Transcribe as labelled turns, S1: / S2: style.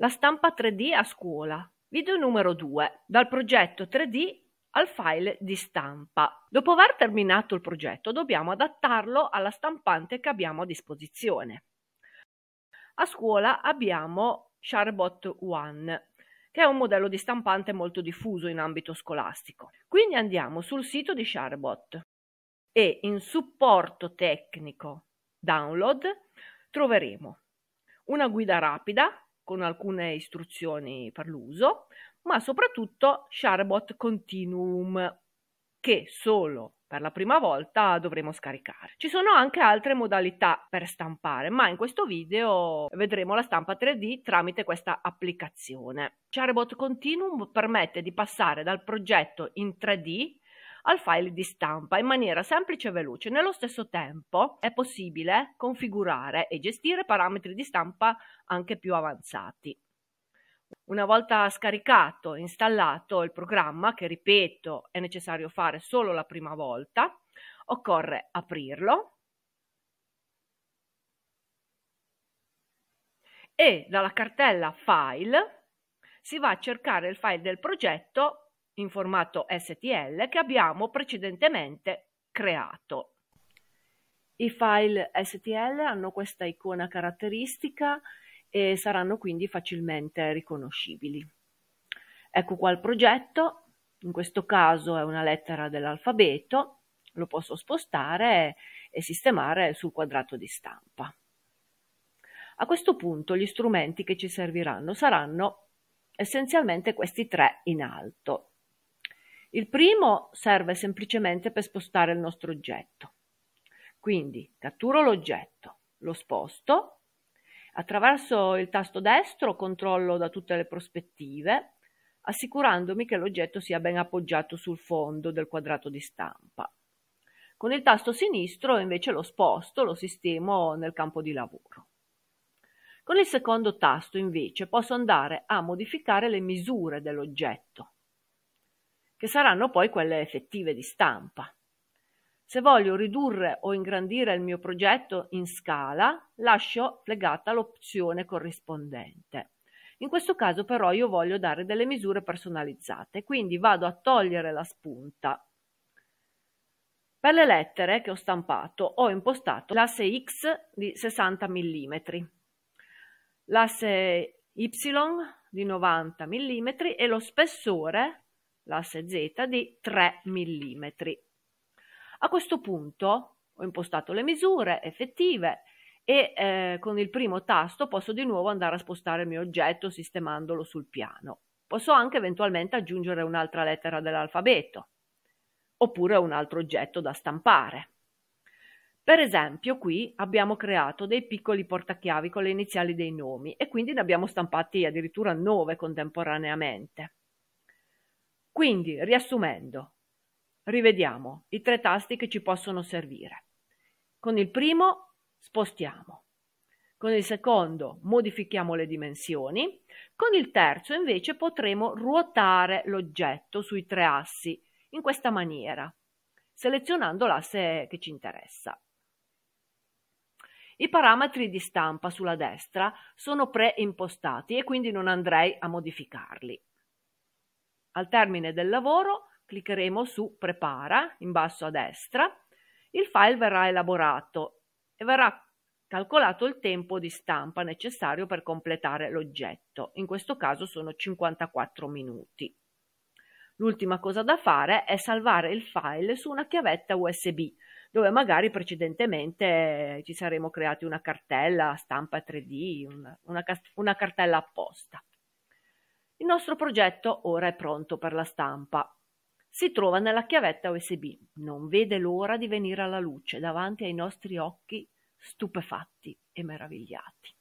S1: La stampa 3 d a scuola. Video numero 2. Dal progetto 3D al file di stampa. Dopo aver terminato il progetto dobbiamo adattarlo alla stampante che abbiamo a disposizione. A scuola abbiamo Sharebot One, che è un modello di stampante molto diffuso in ambito scolastico. Quindi andiamo sul sito di Sharebot e in supporto tecnico download troveremo una guida rapida con alcune istruzioni per l'uso, ma soprattutto Sharebot Continuum che solo per la prima volta dovremo scaricare. Ci sono anche altre modalità per stampare, ma in questo video vedremo la stampa 3D tramite questa applicazione. Charbot Continuum permette di passare dal progetto in 3D al file di stampa in maniera semplice e veloce. Nello stesso tempo è possibile configurare e gestire parametri di stampa anche più avanzati. Una volta scaricato e installato il programma, che ripeto è necessario fare solo la prima volta, occorre aprirlo e dalla cartella File si va a cercare il file del progetto in formato STL che abbiamo precedentemente creato. I file STL hanno questa icona caratteristica e saranno quindi facilmente riconoscibili. Ecco qua il progetto, in questo caso è una lettera dell'alfabeto, lo posso spostare e sistemare sul quadrato di stampa. A questo punto gli strumenti che ci serviranno saranno essenzialmente questi tre in alto. Il primo serve semplicemente per spostare il nostro oggetto. Quindi catturo l'oggetto, lo sposto, attraverso il tasto destro controllo da tutte le prospettive, assicurandomi che l'oggetto sia ben appoggiato sul fondo del quadrato di stampa. Con il tasto sinistro invece lo sposto, lo sistemo nel campo di lavoro. Con il secondo tasto invece posso andare a modificare le misure dell'oggetto che saranno poi quelle effettive di stampa. Se voglio ridurre o ingrandire il mio progetto in scala, lascio legata l'opzione corrispondente. In questo caso però io voglio dare delle misure personalizzate, quindi vado a togliere la spunta. Per le lettere che ho stampato ho impostato l'asse X di 60 mm, l'asse Y di 90 mm e lo spessore l'asse Z di 3 mm. A questo punto ho impostato le misure effettive e eh, con il primo tasto posso di nuovo andare a spostare il mio oggetto sistemandolo sul piano. Posso anche eventualmente aggiungere un'altra lettera dell'alfabeto oppure un altro oggetto da stampare. Per esempio, qui abbiamo creato dei piccoli portachiavi con le iniziali dei nomi e quindi ne abbiamo stampati addirittura 9 contemporaneamente. Quindi, riassumendo, rivediamo i tre tasti che ci possono servire. Con il primo spostiamo, con il secondo modifichiamo le dimensioni, con il terzo invece potremo ruotare l'oggetto sui tre assi in questa maniera, selezionando l'asse che ci interessa. I parametri di stampa sulla destra sono preimpostati e quindi non andrei a modificarli. Al termine del lavoro cliccheremo su Prepara in basso a destra. Il file verrà elaborato e verrà calcolato il tempo di stampa necessario per completare l'oggetto. In questo caso sono 54 minuti. L'ultima cosa da fare è salvare il file su una chiavetta USB dove magari precedentemente eh, ci saremmo creati una cartella stampa 3D, una, una, una cartella apposta. Il nostro progetto ora è pronto per la stampa. Si trova nella chiavetta USB, non vede l'ora di venire alla luce davanti ai nostri occhi stupefatti e meravigliati.